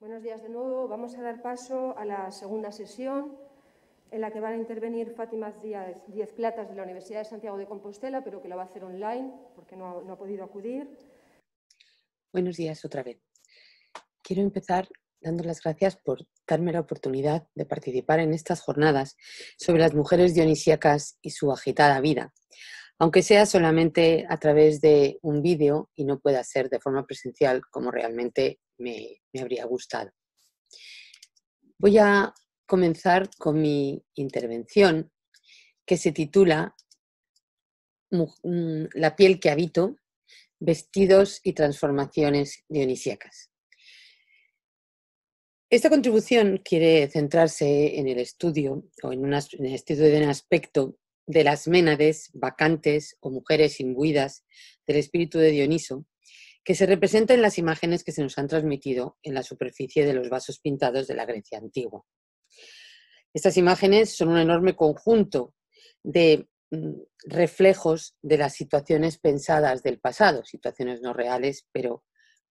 Buenos días de nuevo. Vamos a dar paso a la segunda sesión en la que van a intervenir Fátima Díaz, Platas de la Universidad de Santiago de Compostela, pero que lo va a hacer online porque no ha, no ha podido acudir. Buenos días otra vez. Quiero empezar dando las gracias por darme la oportunidad de participar en estas jornadas sobre las mujeres dionisíacas y su agitada vida, aunque sea solamente a través de un vídeo y no pueda ser de forma presencial como realmente me, habría gustado. Voy a comenzar con mi intervención que se titula mm, La piel que habito, vestidos y transformaciones dionisíacas. Esta contribución quiere centrarse en el estudio o en, un, en el estudio de un aspecto de las Ménades, vacantes o mujeres imbuidas del espíritu de Dioniso, que se representa en las imágenes que se nos han transmitido en la superficie de los vasos pintados de la Grecia antigua. Estas imágenes son un enorme conjunto de mm, reflejos de las situaciones pensadas del pasado, situaciones no reales, pero,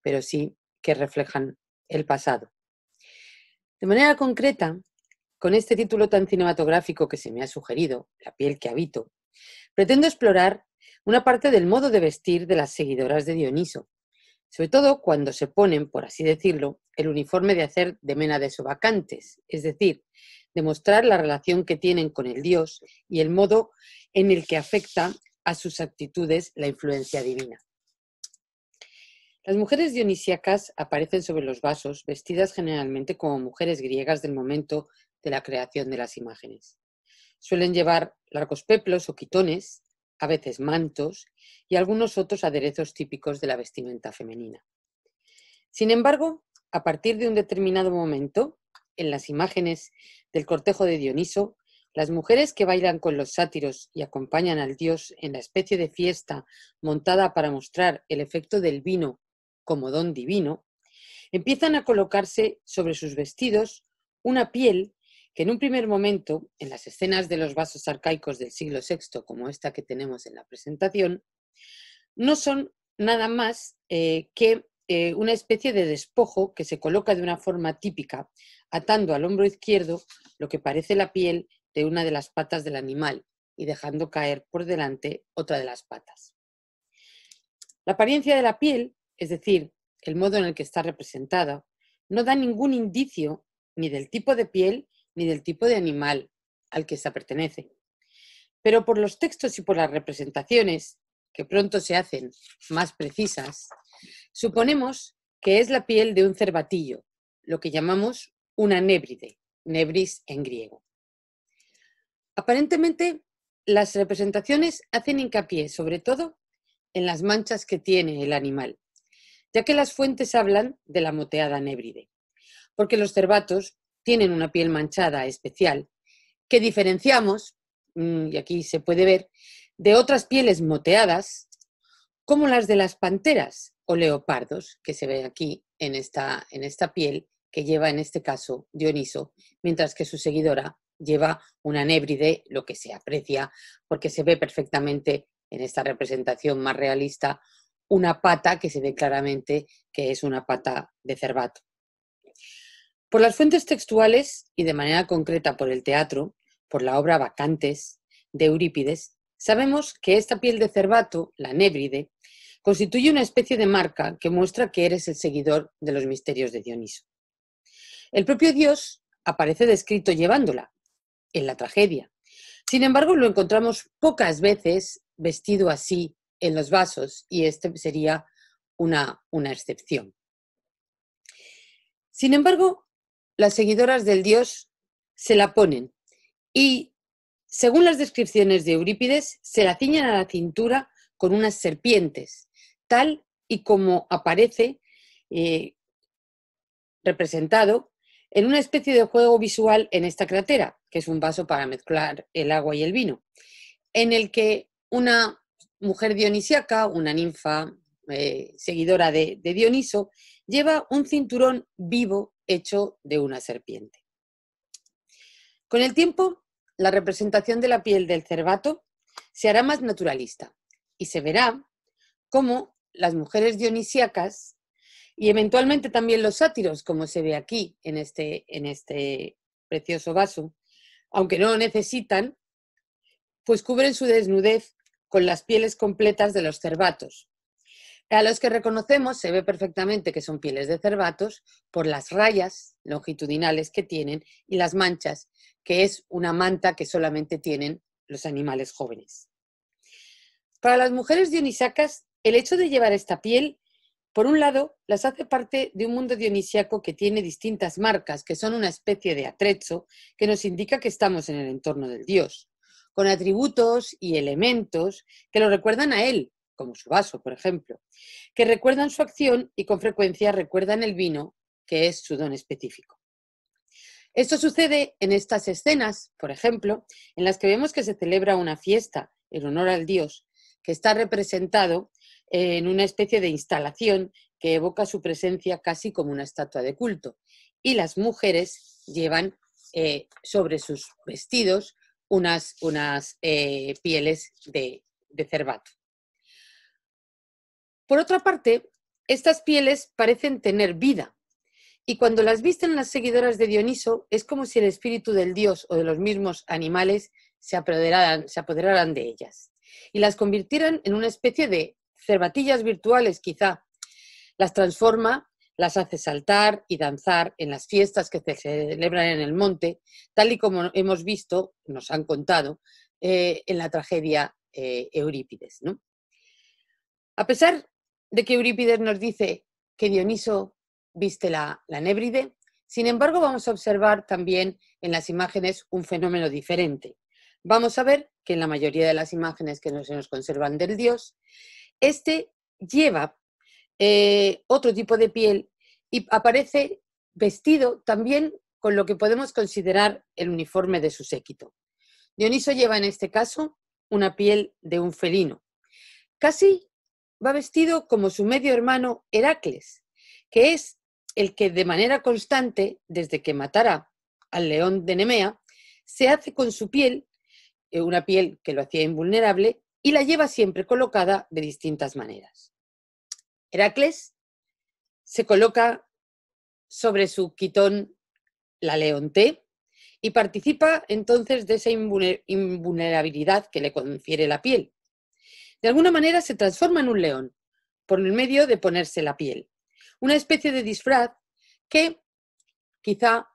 pero sí que reflejan el pasado. De manera concreta, con este título tan cinematográfico que se me ha sugerido, La piel que habito, pretendo explorar una parte del modo de vestir de las seguidoras de Dioniso, sobre todo cuando se ponen, por así decirlo, el uniforme de hacer de menades o vacantes, es decir, demostrar la relación que tienen con el dios y el modo en el que afecta a sus actitudes la influencia divina. Las mujeres dionisíacas aparecen sobre los vasos vestidas generalmente como mujeres griegas del momento la creación de las imágenes. Suelen llevar largos peplos o quitones, a veces mantos y algunos otros aderezos típicos de la vestimenta femenina. Sin embargo, a partir de un determinado momento, en las imágenes del cortejo de Dioniso, las mujeres que bailan con los sátiros y acompañan al dios en la especie de fiesta montada para mostrar el efecto del vino como don divino, empiezan a colocarse sobre sus vestidos una piel que en un primer momento, en las escenas de los vasos arcaicos del siglo VI, como esta que tenemos en la presentación, no son nada más eh, que eh, una especie de despojo que se coloca de una forma típica, atando al hombro izquierdo lo que parece la piel de una de las patas del animal y dejando caer por delante otra de las patas. La apariencia de la piel, es decir, el modo en el que está representada, no da ningún indicio ni del tipo de piel ni del tipo de animal al que se pertenece. Pero por los textos y por las representaciones, que pronto se hacen más precisas, suponemos que es la piel de un cervatillo, lo que llamamos una nébride, nebris en griego. Aparentemente, las representaciones hacen hincapié sobre todo en las manchas que tiene el animal, ya que las fuentes hablan de la moteada nébride, porque los cervatos tienen una piel manchada especial, que diferenciamos, mm, y aquí se puede ver, de otras pieles moteadas, como las de las panteras o leopardos, que se ve aquí en esta, en esta piel que lleva en este caso Dioniso, mientras que su seguidora lleva una nébride, lo que se aprecia porque se ve perfectamente en esta representación más realista una pata que se ve claramente que es una pata de cervato. Por las fuentes textuales y de manera concreta por el teatro, por la obra Vacantes de Eurípides, sabemos que esta piel de cervato, la nébride, constituye una especie de marca que muestra que eres el seguidor de los misterios de Dioniso. El propio Dios aparece descrito llevándola en la tragedia. Sin embargo, lo encontramos pocas veces vestido así en los vasos y este sería una, una excepción. Sin embargo, las seguidoras del dios se la ponen y, según las descripciones de Eurípides, se la ciñen a la cintura con unas serpientes, tal y como aparece eh, representado en una especie de juego visual en esta cratera, que es un vaso para mezclar el agua y el vino, en el que una mujer dionisíaca, una ninfa eh, seguidora de Dioniso, lleva un cinturón vivo hecho de una serpiente. Con el tiempo, la representación de la piel del cervato se hará más naturalista y se verá cómo las mujeres dionisíacas y eventualmente también los sátiros, como se ve aquí en este, en este precioso vaso, aunque no lo necesitan, pues cubren su desnudez con las pieles completas de los cervatos, a los que reconocemos se ve perfectamente que son pieles de cervatos por las rayas longitudinales que tienen y las manchas, que es una manta que solamente tienen los animales jóvenes. Para las mujeres dionisacas, el hecho de llevar esta piel, por un lado, las hace parte de un mundo dionisiaco que tiene distintas marcas, que son una especie de atrecho que nos indica que estamos en el entorno del dios, con atributos y elementos que lo recuerdan a él, como su vaso, por ejemplo, que recuerdan su acción y con frecuencia recuerdan el vino, que es su don específico. Esto sucede en estas escenas, por ejemplo, en las que vemos que se celebra una fiesta en honor al dios, que está representado en una especie de instalación que evoca su presencia casi como una estatua de culto, y las mujeres llevan eh, sobre sus vestidos unas, unas eh, pieles de, de cervato. Por otra parte, estas pieles parecen tener vida, y cuando las visten las seguidoras de Dioniso es como si el espíritu del dios o de los mismos animales se apoderaran, se de ellas y las convirtieran en una especie de cerbatillas virtuales quizá. Las transforma, las hace saltar y danzar en las fiestas que se celebran en el monte, tal y como hemos visto, nos han contado, eh, en la tragedia eh, Eurípides. ¿no? A pesar de que Eurípides nos dice que Dioniso viste la, nébride, sin embargo vamos a observar también en las imágenes un fenómeno diferente. Vamos a ver que en la mayoría de las imágenes que se nos conservan del dios, este lleva eh, otro tipo de piel y aparece vestido también con lo que podemos considerar el uniforme de su séquito. Dioniso lleva en este caso una piel de un felino, casi va vestido como su medio hermano Heracles, que es el que de manera constante, desde que matara al león de Nemea, se hace con su piel, eh, una piel que lo hacía invulnerable, y la lleva siempre colocada de distintas maneras. Heracles se coloca sobre su quitón la leonté y participa entonces de esa invulnerabilidad que le confiere la piel, de alguna manera se transforma en un león, por el medio de ponerse la piel. Una especie de disfraz que, quizá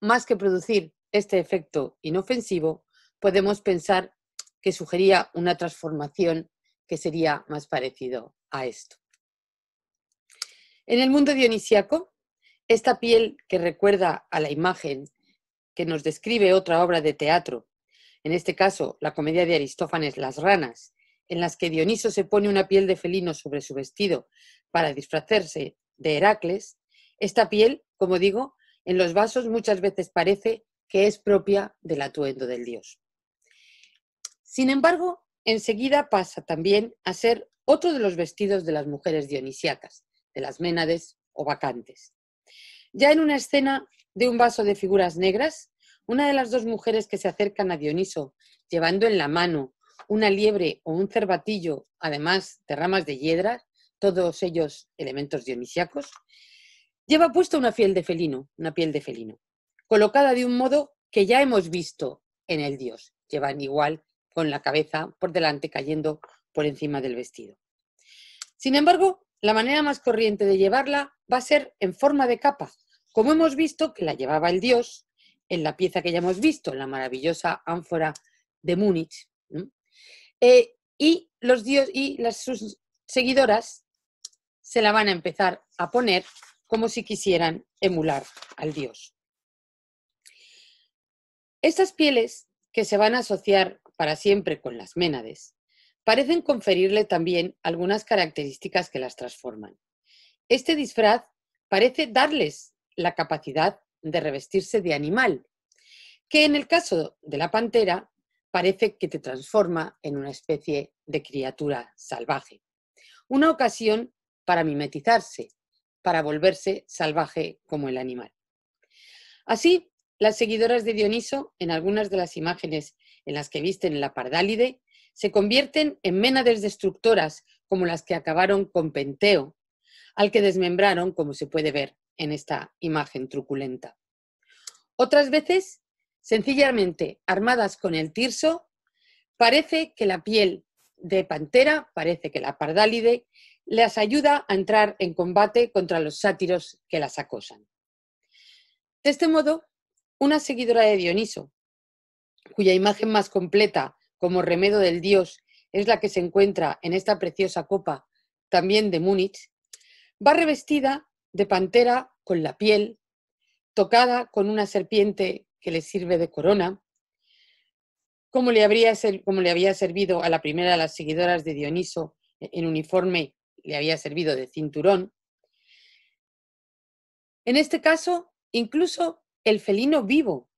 más que producir este efecto inofensivo, podemos pensar que sugería una transformación que sería más parecido a esto. En el mundo dionisíaco, esta piel que recuerda a la imagen que nos describe otra obra de teatro, en este caso la comedia de Aristófanes Las ranas, en las que Dioniso se pone una piel de felino sobre su vestido para disfrazarse de Heracles, esta piel, como digo, en los vasos muchas veces parece que es propia del atuendo del dios. Sin embargo, enseguida pasa también a ser otro de los vestidos de las mujeres dionisiacas, de las ménades o vacantes. Ya en una escena de un vaso de figuras negras, una de las dos mujeres que se acercan a Dioniso, llevando en la mano una liebre o un cervatillo, además de ramas de hiedra, todos ellos elementos dionisiacos, lleva puesta una piel de felino, una piel de felino, colocada de un modo que ya hemos visto en el dios. Llevan igual con la cabeza por delante cayendo por encima del vestido. Sin embargo, la manera más corriente de llevarla va a ser en forma de capa, como hemos visto que la llevaba el dios en la pieza que ya hemos visto, en la maravillosa ánfora de Múnich, eh, y los y las, sus seguidoras se la van a empezar a poner como si quisieran emular al dios. Estas pieles, que se van a asociar para siempre con las ménades, parecen conferirle también algunas características que las transforman. Este disfraz parece darles la capacidad de revestirse de animal, que en el caso de la pantera parece que te transforma en una especie de criatura salvaje. Una ocasión para mimetizarse, para volverse salvaje como el animal. Así, las seguidoras de Dioniso, en algunas de las imágenes en las que visten la pardálide, se convierten en ménades destructoras como las que acabaron con Penteo, al que desmembraron, como se puede ver en esta imagen truculenta. Otras veces Sencillamente armadas con el tirso, parece que la piel de pantera, parece que la pardálide, las ayuda a entrar en combate contra los sátiros que las acosan. De este modo, una seguidora de Dioniso, cuya imagen más completa como remedo del dios es la que se encuentra en esta preciosa copa, también de Múnich, va revestida de pantera con la piel, tocada con una serpiente que le sirve de corona, como le, había servido a la primera de las seguidoras de Dioniso e-, en uniforme, le había servido de cinturón. En este caso, incluso el felino vivo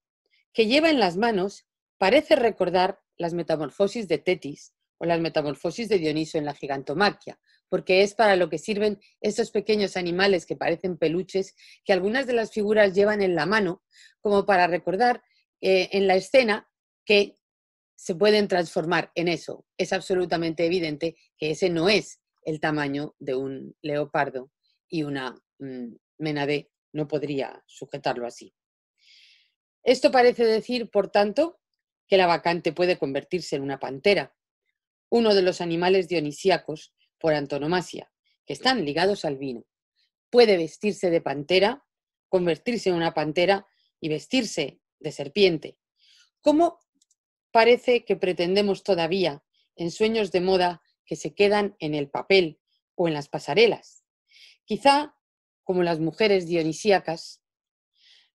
que lleva en las manos parece recordar las metamorfosis de Tetis o las metamorfosis de Dioniso en la gigantomaquia, porque es para lo que sirven estos pequeños animales que parecen peluches, que algunas de las figuras llevan en la mano, como para recordar eh, en la escena que se pueden transformar en eso. Es absolutamente evidente que ese no es el tamaño de un leopardo y una mm, menadé no podría sujetarlo así. Esto parece decir, por tanto, que la vacante puede convertirse en una pantera, uno de los animales dionisíacos por antonomasia, que están ligados al vino. Puede vestirse de pantera, convertirse en una pantera y vestirse de serpiente. ¿Cómo parece que pretendemos todavía en sueños de moda que se quedan en el papel o en las pasarelas? Quizá, como las mujeres dionisíacas,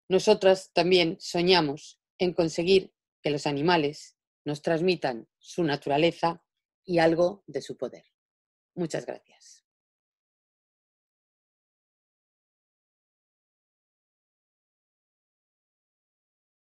nosotras también soñamos en conseguir que los animales nos transmitan su naturaleza y algo de su poder. Muchas gracias.